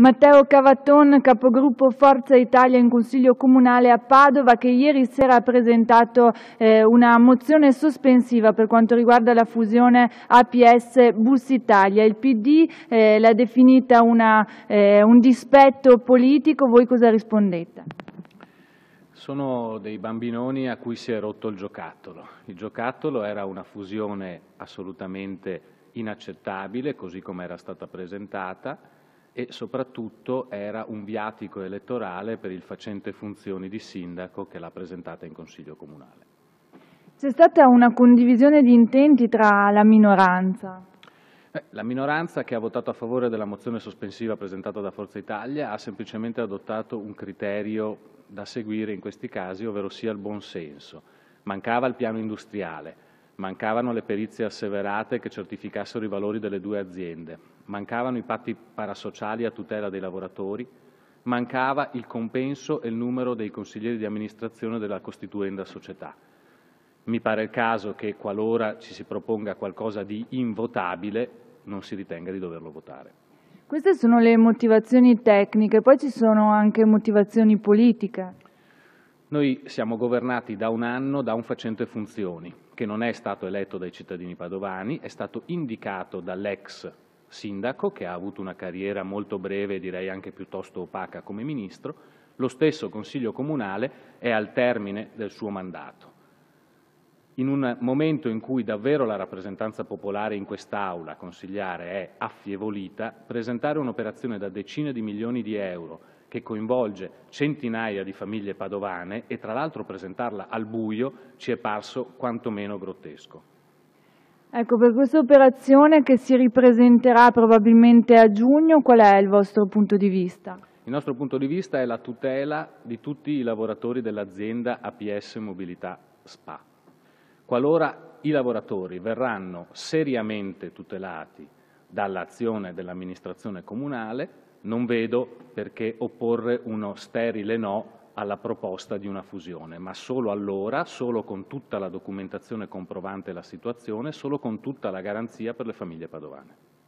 Matteo Cavaton, capogruppo Forza Italia in Consiglio Comunale a Padova, che ieri sera ha presentato eh, una mozione sospensiva per quanto riguarda la fusione APS Bus Italia. Il PD eh, l'ha definita una, eh, un dispetto politico, voi cosa rispondete? Sono dei bambinoni a cui si è rotto il giocattolo. Il giocattolo era una fusione assolutamente inaccettabile, così come era stata presentata, e soprattutto era un viatico elettorale per il facente funzioni di sindaco che l'ha presentata in Consiglio Comunale. C'è stata una condivisione di intenti tra la minoranza? Beh, la minoranza che ha votato a favore della mozione sospensiva presentata da Forza Italia ha semplicemente adottato un criterio da seguire in questi casi, ovvero sia il buonsenso. Mancava il piano industriale, Mancavano le perizie asseverate che certificassero i valori delle due aziende, mancavano i patti parasociali a tutela dei lavoratori, mancava il compenso e il numero dei consiglieri di amministrazione della costituenda società. Mi pare il caso che qualora ci si proponga qualcosa di invotabile non si ritenga di doverlo votare. Queste sono le motivazioni tecniche, poi ci sono anche motivazioni politiche. Noi siamo governati da un anno da un facente funzioni, che non è stato eletto dai cittadini padovani, è stato indicato dall'ex sindaco che ha avuto una carriera molto breve, direi anche piuttosto opaca come ministro, lo stesso Consiglio Comunale è al termine del suo mandato. In un momento in cui davvero la rappresentanza popolare in quest'Aula, consigliare, è affievolita, presentare un'operazione da decine di milioni di euro che coinvolge centinaia di famiglie padovane e tra l'altro presentarla al buio ci è parso quantomeno grottesco. Ecco, per questa operazione che si ripresenterà probabilmente a giugno, qual è il vostro punto di vista? Il nostro punto di vista è la tutela di tutti i lavoratori dell'azienda APS Mobilità SPA. Qualora i lavoratori verranno seriamente tutelati dall'azione dell'amministrazione comunale, non vedo perché opporre uno sterile no alla proposta di una fusione, ma solo allora, solo con tutta la documentazione comprovante la situazione, solo con tutta la garanzia per le famiglie padovane.